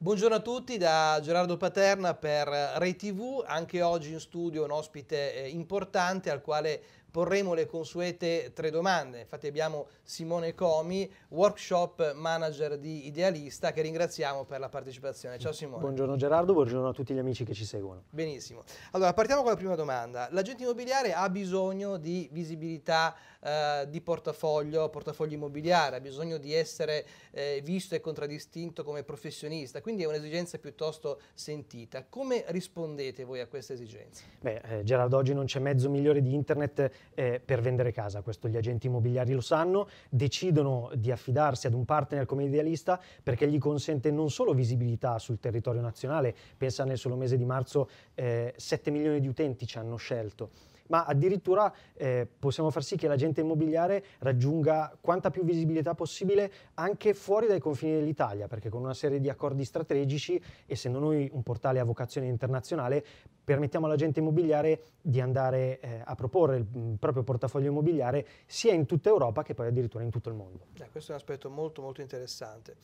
Buongiorno a tutti da Gerardo Paterna per Rai TV. anche oggi in studio un ospite eh, importante al quale porremo le consuete tre domande. Infatti abbiamo Simone Comi, workshop manager di Idealista, che ringraziamo per la partecipazione. Ciao Simone. Buongiorno Gerardo, buongiorno a tutti gli amici che ci seguono. Benissimo. Allora, partiamo con la prima domanda. L'agente immobiliare ha bisogno di visibilità eh, di portafoglio, portafoglio immobiliare, ha bisogno di essere eh, visto e contraddistinto come professionista, quindi è un'esigenza piuttosto sentita. Come rispondete voi a questa esigenza? Beh, eh, Gerardo, oggi non c'è mezzo migliore di internet eh, per vendere casa, questo gli agenti immobiliari lo sanno, decidono di affidarsi ad un partner come idealista perché gli consente non solo visibilità sul territorio nazionale, pensa nel solo mese di marzo eh, 7 milioni di utenti ci hanno scelto, ma addirittura eh, possiamo far sì che l'agente immobiliare raggiunga quanta più visibilità possibile anche fuori dai confini dell'Italia, perché con una serie di accordi strategici, essendo noi un portale a vocazione internazionale, permettiamo all'agente immobiliare di andare eh, a proporre il mm, proprio portafoglio immobiliare sia in tutta Europa che poi addirittura in tutto il mondo. Eh, questo è un aspetto molto molto interessante.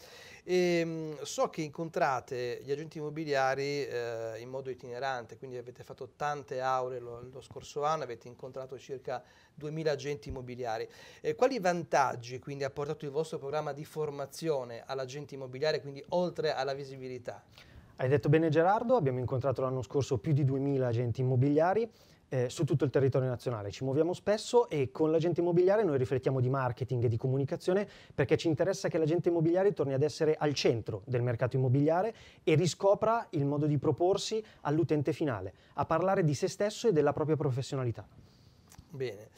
E, ehm, so che incontrate gli agenti immobiliari eh, in modo itinerante, quindi avete fatto tante aule lo, lo scorso anno Town, avete incontrato circa 2000 agenti immobiliari. Eh, quali vantaggi quindi ha portato il vostro programma di formazione all'agente immobiliare, quindi oltre alla visibilità? Hai detto bene Gerardo, abbiamo incontrato l'anno scorso più di 2000 agenti immobiliari, eh, su tutto il territorio nazionale. Ci muoviamo spesso e con l'agente immobiliare noi riflettiamo di marketing e di comunicazione perché ci interessa che l'agente immobiliare torni ad essere al centro del mercato immobiliare e riscopra il modo di proporsi all'utente finale, a parlare di se stesso e della propria professionalità. Bene.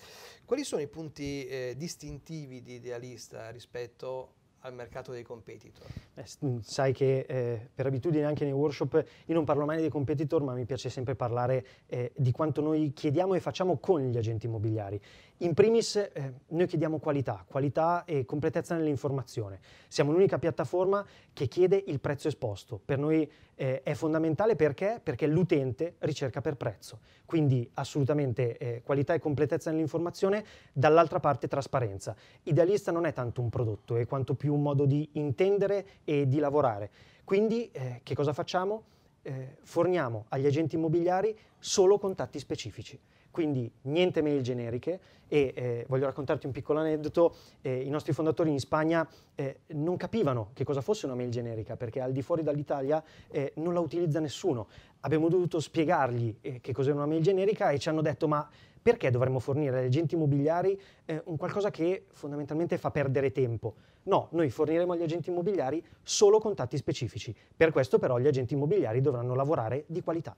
Quali sono i punti eh, distintivi di Idealista rispetto al mercato dei competitor? Eh, mm, sai che eh, per abitudine anche nei workshop io non parlo mai dei competitor, ma mi piace sempre parlare eh, di quanto noi chiediamo e facciamo con gli agenti immobiliari. In primis eh, noi chiediamo qualità, qualità e completezza nell'informazione. Siamo l'unica piattaforma che chiede il prezzo esposto. Per noi eh, è fondamentale perché? Perché l'utente ricerca per prezzo. Quindi assolutamente eh, qualità e completezza nell'informazione, dall'altra parte trasparenza. Idealista non è tanto un prodotto, è quanto più un modo di intendere e di lavorare. Quindi eh, che cosa facciamo? Eh, forniamo agli agenti immobiliari solo contatti specifici quindi niente mail generiche e eh, voglio raccontarti un piccolo aneddoto, eh, i nostri fondatori in Spagna eh, non capivano che cosa fosse una mail generica perché al di fuori dall'Italia eh, non la utilizza nessuno, abbiamo dovuto spiegargli eh, che cos'è una mail generica e ci hanno detto ma perché dovremmo fornire agli agenti immobiliari eh, un qualcosa che fondamentalmente fa perdere tempo? No, noi forniremo agli agenti immobiliari solo contatti specifici, per questo però gli agenti immobiliari dovranno lavorare di qualità.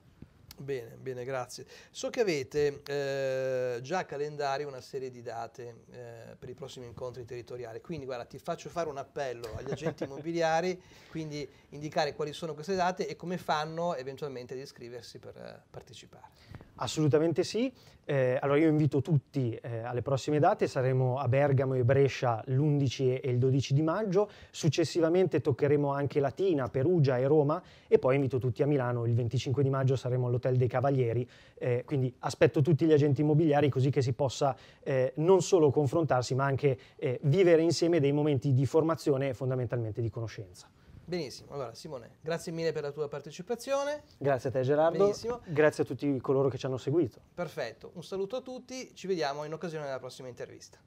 Bene, bene, grazie. So che avete eh, già a calendario una serie di date eh, per i prossimi incontri territoriali, quindi guarda, ti faccio fare un appello agli agenti immobiliari, quindi indicare quali sono queste date e come fanno eventualmente ad iscriversi per eh, partecipare. Assolutamente sì. Eh, allora io invito tutti eh, alle prossime date, saremo a Bergamo e Brescia l'11 e il 12 di maggio, successivamente toccheremo anche Latina, Perugia e Roma e poi invito tutti a Milano, il 25 di maggio saremo all'Hotel dei Cavalieri, eh, quindi aspetto tutti gli agenti immobiliari così che si possa eh, non solo confrontarsi ma anche eh, vivere insieme dei momenti di formazione e fondamentalmente di conoscenza. Benissimo, allora Simone, grazie mille per la tua partecipazione. Grazie a te Gerardo, Benissimo. grazie a tutti coloro che ci hanno seguito. Perfetto, un saluto a tutti, ci vediamo in occasione della prossima intervista.